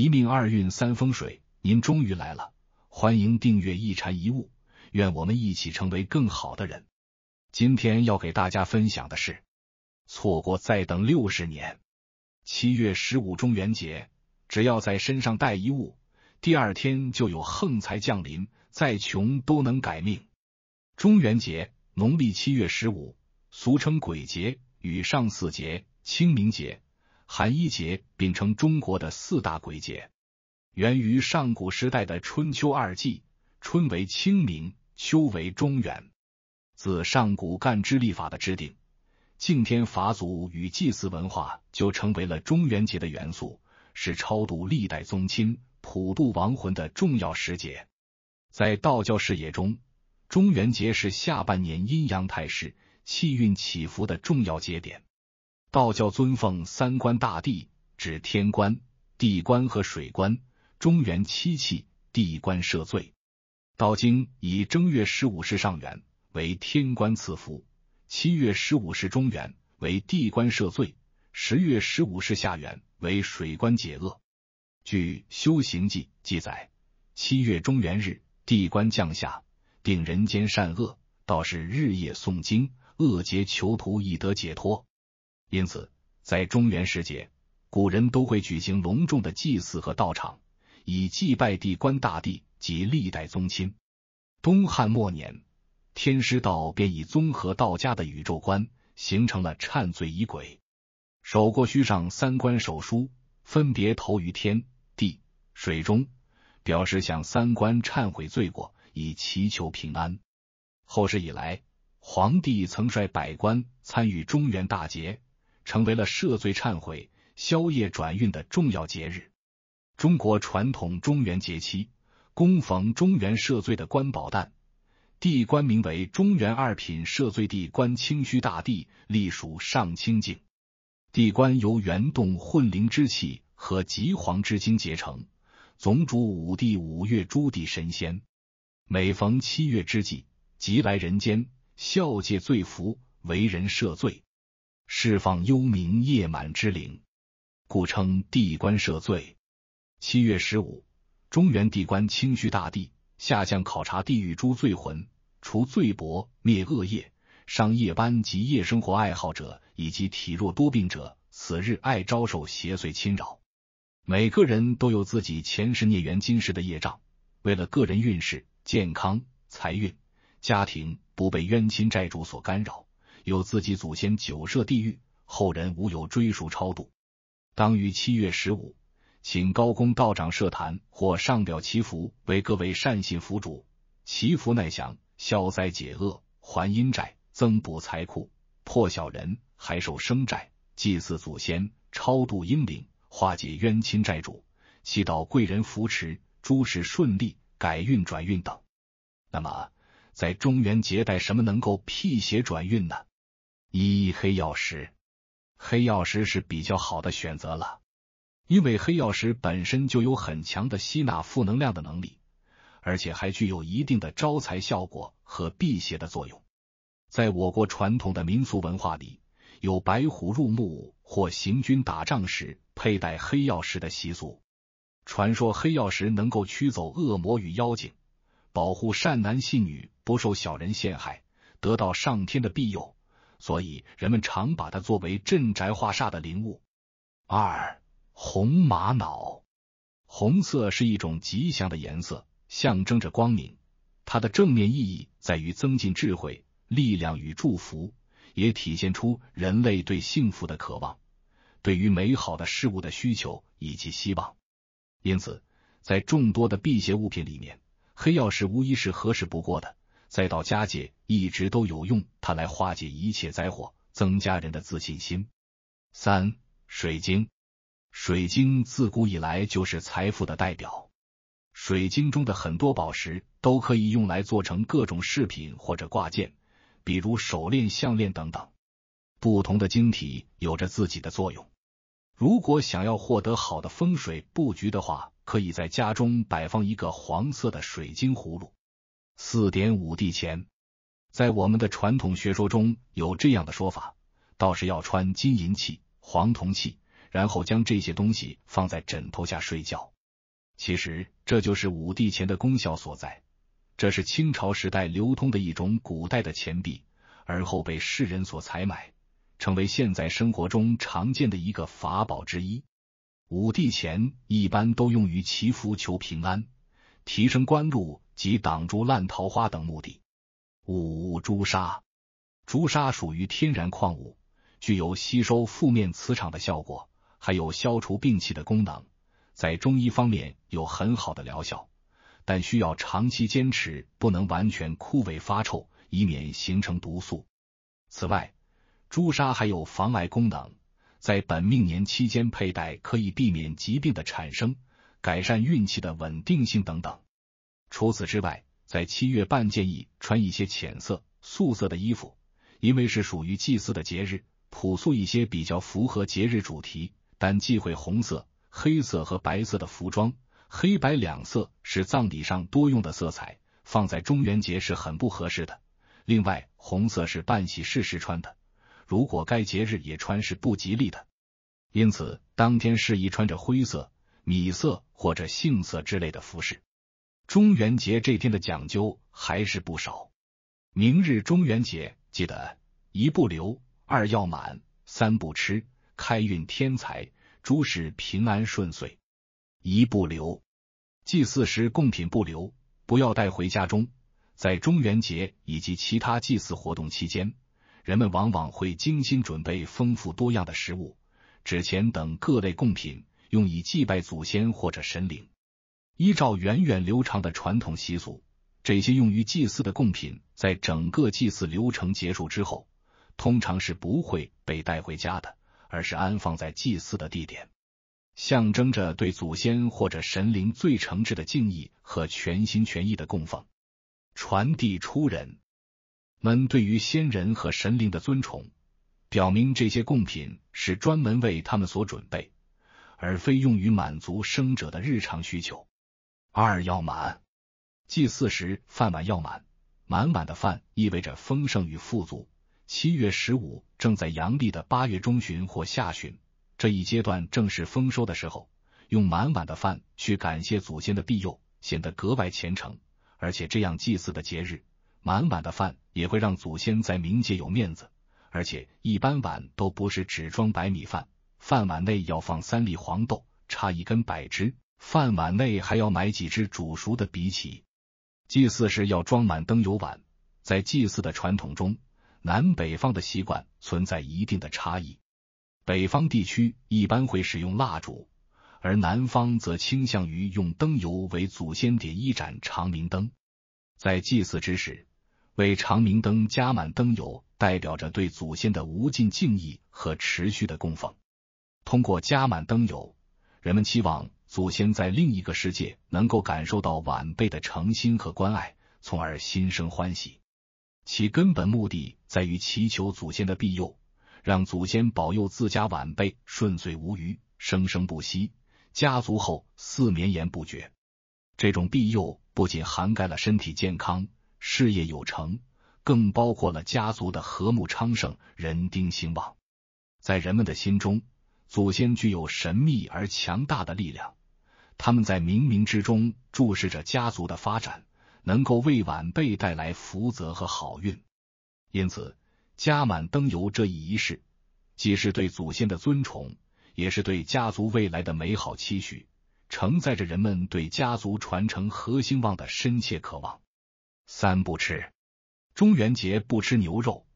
一命二运三风水，您终于来了，欢迎订阅一禅一悟，愿我们一起成为更好的人。今天要给大家分享的是，错过再等六十年。七月十五中元节，只要在身上带一物，第二天就有横财降临，再穷都能改命。中元节，农历七月十五，俗称鬼节，与上巳节、清明节。寒衣节并称中国的四大鬼节，源于上古时代的春秋二季，春为清明，秋为中元。自上古干支历法的制定，敬天法祖与祭祀文化就成为了中元节的元素，是超度历代宗亲、普渡亡魂的重要时节。在道教视野中，中元节是下半年阴阳态势、气运起伏的重要节点。道教尊奉三官大帝，指天官、地官和水官。中元七气，地官赦罪。道经以正月十五日上元为天官赐福，七月十五日中元为地官赦罪，十月十五日下元为水官解厄。据《修行记》记载，七月中元日，地官降下，定人间善恶。道士日夜诵经，恶劫囚徒亦得解脱。因此，在中原时节，古人都会举行隆重的祭祀和道场，以祭拜地官大帝及历代宗亲。东汉末年，天师道便以综合道家的宇宙观，形成了忏罪仪轨，手过须上三关手书，分别投于天地水中，表示向三关忏悔罪过，以祈求平安。后世以来，皇帝曾率百官参与中原大捷。成为了赦罪忏悔、宵夜转运的重要节日。中国传统中元节期，供奉中元赦罪的官宝蛋地官名为中元二品赦罪地官清虚大帝，隶属上清境。地官由元洞混灵之气和极黄之精结成，总主五帝、五岳、诸地神仙。每逢七月之际，即来人间，孝戒罪福，为人赦罪。释放幽冥夜满之灵，故称地官赦罪。七月十五，中原地官清虚大帝下降考察地狱诸罪魂，除罪薄灭恶业。上夜班及夜生活爱好者以及体弱多病者，此日爱遭受邪祟侵扰。每个人都有自己前世孽缘、今世的业障，为了个人运势、健康、财运、家庭，不被冤亲债主所干扰。有自己祖先久设地狱，后人无有追赎超度。当于七月十五，请高公道长设坛，或上表祈福，为各位善信福主祈福，乃祥，消灾解厄，还阴债，增补财库，破小人，还受生债，祭祀祖先，超度英灵，化解冤亲债主，祈祷贵人扶持，诸事顺利，改运转运等。那么，在中元节带什么能够辟邪转运呢？一黑曜石，黑曜石是比较好的选择了，因为黑曜石本身就有很强的吸纳负能量的能力，而且还具有一定的招财效果和辟邪的作用。在我国传统的民俗文化里，有白虎入墓或行军打仗时佩戴黑曜石的习俗。传说黑曜石能够驱走恶魔与妖精，保护善男信女不受小人陷害，得到上天的庇佑。所以，人们常把它作为镇宅化煞的灵物。二、红玛瑙，红色是一种吉祥的颜色，象征着光明。它的正面意义在于增进智慧、力量与祝福，也体现出人类对幸福的渴望，对于美好的事物的需求以及希望。因此，在众多的辟邪物品里面，黑曜石无疑是合适不过的。再到佳节。一直都有用，它来化解一切灾祸，增加人的自信心。三、水晶，水晶自古以来就是财富的代表。水晶中的很多宝石都可以用来做成各种饰品或者挂件，比如手链、项链等等。不同的晶体有着自己的作用。如果想要获得好的风水布局的话，可以在家中摆放一个黄色的水晶葫芦。四点五 D 钱。在我们的传统学说中有这样的说法，倒是要穿金银器、黄铜器，然后将这些东西放在枕头下睡觉。其实这就是五帝钱的功效所在。这是清朝时代流通的一种古代的钱币，而后被世人所采买，成为现在生活中常见的一个法宝之一。五帝钱一般都用于祈福、求平安、提升官禄及挡住烂桃花等目的。五朱砂，朱砂属于天然矿物，具有吸收负面磁场的效果，还有消除病气的功能，在中医方面有很好的疗效，但需要长期坚持，不能完全枯萎发臭，以免形成毒素。此外，朱砂还有防癌功能，在本命年期间佩戴可以避免疾病的产生，改善运气的稳定性等等。除此之外。在七月半建议穿一些浅色、素色的衣服，因为是属于祭祀的节日，朴素一些比较符合节日主题。但忌讳红色、黑色和白色的服装，黑白两色是葬礼上多用的色彩，放在中元节是很不合适的。另外，红色是办喜事时穿的，如果该节日也穿是不吉利的。因此，当天适宜穿着灰色、米色或者杏色之类的服饰。中元节这天的讲究还是不少。明日中元节，记得一不留，二要满，三不吃，开运添财，诸事平安顺遂。一不留，祭祀时贡品不留，不要带回家中。在中元节以及其他祭祀活动期间，人们往往会精心准备丰富多样的食物、纸钱等各类贡品，用以祭拜祖先或者神灵。依照源远流长的传统习俗，这些用于祭祀的贡品，在整个祭祀流程结束之后，通常是不会被带回家的，而是安放在祭祀的地点，象征着对祖先或者神灵最诚挚的敬意和全心全意的供奉，传递出人们对于先人和神灵的尊崇，表明这些贡品是专门为他们所准备，而非用于满足生者的日常需求。二要满，祭祀时饭碗要满，满碗的饭意味着丰盛与富足。七月十五，正在阳历的八月中旬或下旬，这一阶段正是丰收的时候，用满碗的饭去感谢祖先的庇佑，显得格外虔诚。而且这样祭祀的节日，满碗的饭也会让祖先在冥界有面子。而且一般碗都不是只装白米饭，饭碗内要放三粒黄豆，插一根柏枝。饭碗内还要买几只煮熟的荸荠。祭祀时要装满灯油碗。在祭祀的传统中，南北方的习惯存在一定的差异。北方地区一般会使用蜡烛，而南方则倾向于用灯油为祖先点一盏长明灯。在祭祀之时，为长明灯加满灯油，代表着对祖先的无尽敬意和持续的供奉。通过加满灯油，人们期望。祖先在另一个世界能够感受到晚辈的诚心和关爱，从而心生欢喜。其根本目的在于祈求祖先的庇佑，让祖先保佑自家晚辈顺遂无余，生生不息，家族后嗣绵延不绝。这种庇佑不仅涵盖了身体健康、事业有成，更包括了家族的和睦昌盛、人丁兴旺。在人们的心中，祖先具有神秘而强大的力量。他们在冥冥之中注视着家族的发展，能够为晚辈带来福泽和好运。因此，加满灯油这一仪式，既是对祖先的尊崇，也是对家族未来的美好期许，承载着人们对家族传承和兴旺的深切渴望。三不吃，中元节不吃牛肉。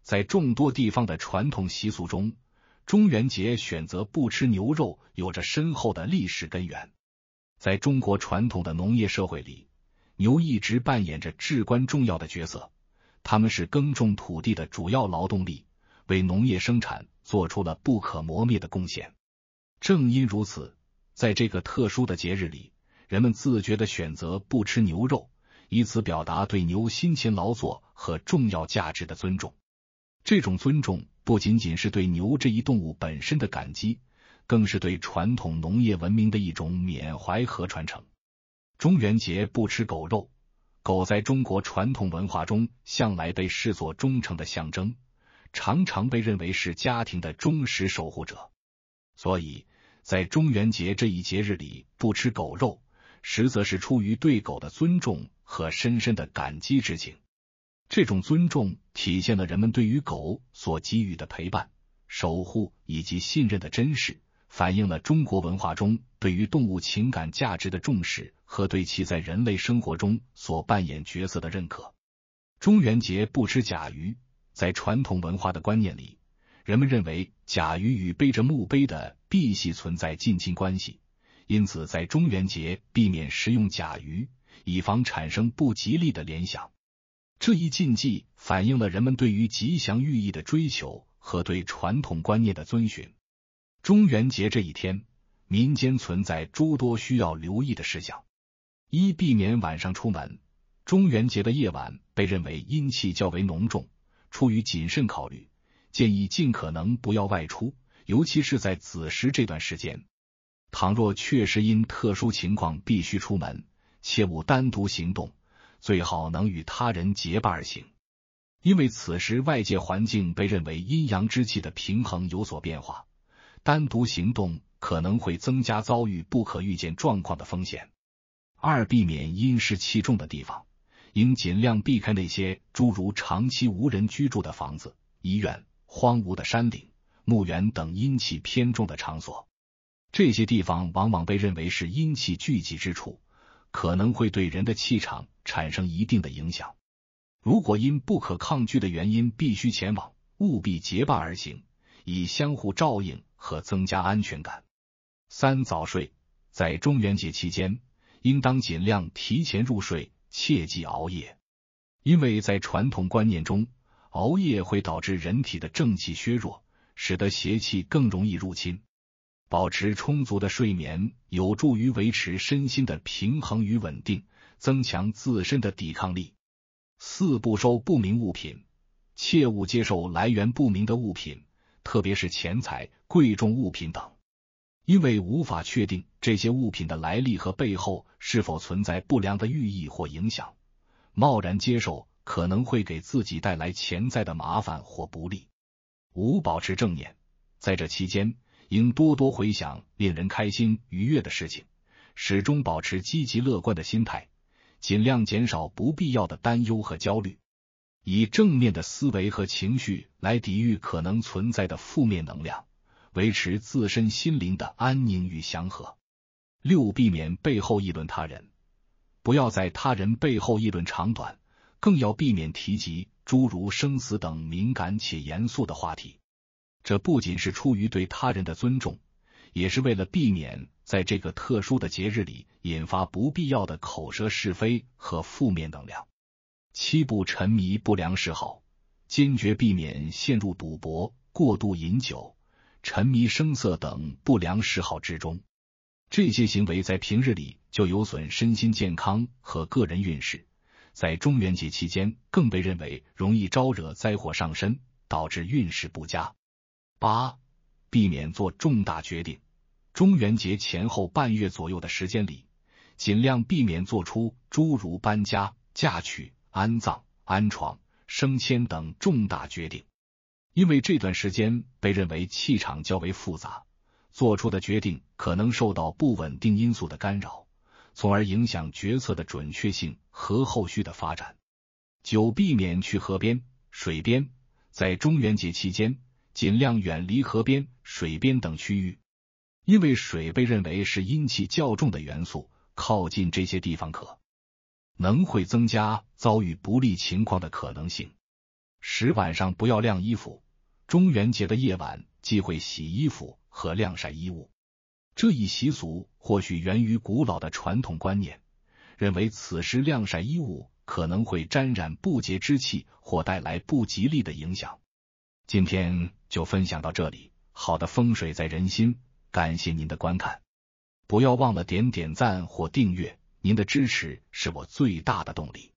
在众多地方的传统习俗中，中元节选择不吃牛肉有着深厚的历史根源。在中国传统的农业社会里，牛一直扮演着至关重要的角色。他们是耕种土地的主要劳动力，为农业生产做出了不可磨灭的贡献。正因如此，在这个特殊的节日里，人们自觉的选择不吃牛肉，以此表达对牛辛勤劳作和重要价值的尊重。这种尊重不仅仅是对牛这一动物本身的感激。更是对传统农业文明的一种缅怀和传承。中元节不吃狗肉，狗在中国传统文化中向来被视作忠诚的象征，常常被认为是家庭的忠实守护者。所以，在中元节这一节日里不吃狗肉，实则是出于对狗的尊重和深深的感激之情。这种尊重体现了人们对于狗所给予的陪伴、守护以及信任的真实。反映了中国文化中对于动物情感价值的重视和对其在人类生活中所扮演角色的认可。中元节不吃甲鱼，在传统文化的观念里，人们认为甲鱼与背着墓碑的赑屃存在禁忌关系，因此在中元节避免食用甲鱼，以防产生不吉利的联想。这一禁忌反映了人们对于吉祥寓意的追求和对传统观念的遵循。中元节这一天，民间存在诸多需要留意的事项。一、避免晚上出门。中元节的夜晚被认为阴气较为浓重，出于谨慎考虑，建议尽可能不要外出，尤其是在子时这段时间。倘若确实因特殊情况必须出门，切勿单独行动，最好能与他人结伴而行，因为此时外界环境被认为阴阳之气的平衡有所变化。单独行动可能会增加遭遇不可预见状况的风险。二、避免阴湿气重的地方，应尽量避开那些诸如长期无人居住的房子、医院、荒芜的山岭、墓园等阴气偏重的场所。这些地方往往被认为是阴气聚集之处，可能会对人的气场产生一定的影响。如果因不可抗拒的原因必须前往，务必结伴而行，以相互照应。和增加安全感。三早睡，在中元节期间，应当尽量提前入睡，切忌熬夜。因为在传统观念中，熬夜会导致人体的正气削弱，使得邪气更容易入侵。保持充足的睡眠，有助于维持身心的平衡与稳定，增强自身的抵抗力。四不收不明物品，切勿接受来源不明的物品。特别是钱财、贵重物品等，因为无法确定这些物品的来历和背后是否存在不良的寓意或影响，贸然接受可能会给自己带来潜在的麻烦或不利。五、保持正念，在这期间应多多回想令人开心、愉悦的事情，始终保持积极乐观的心态，尽量减少不必要的担忧和焦虑。以正面的思维和情绪来抵御可能存在的负面能量，维持自身心灵的安宁与祥和。六，避免背后议论他人，不要在他人背后议论长短，更要避免提及诸如生死等敏感且严肃的话题。这不仅是出于对他人的尊重，也是为了避免在这个特殊的节日里引发不必要的口舌是非和负面能量。七不沉迷不良嗜好，坚决避免陷入赌博、过度饮酒、沉迷声色等不良嗜好之中。这些行为在平日里就有损身心健康和个人运势，在中元节期间更被认为容易招惹灾祸上身，导致运势不佳。八，避免做重大决定。中元节前后半月左右的时间里，尽量避免做出诸如搬家、嫁娶。安葬、安床、升迁等重大决定，因为这段时间被认为气场较为复杂，做出的决定可能受到不稳定因素的干扰，从而影响决策的准确性和后续的发展。九，避免去河边、水边。在中元节期间，尽量远离河边、水边等区域，因为水被认为是阴气较重的元素，靠近这些地方可。能会增加遭遇不利情况的可能性。十晚上不要晾衣服。中元节的夜晚忌讳洗衣服和晾晒衣物。这一习俗或许源于古老的传统观念，认为此时晾晒衣物可能会沾染不洁之气或带来不吉利的影响。今天就分享到这里。好的风水在人心，感谢您的观看。不要忘了点点赞或订阅。您的支持是我最大的动力。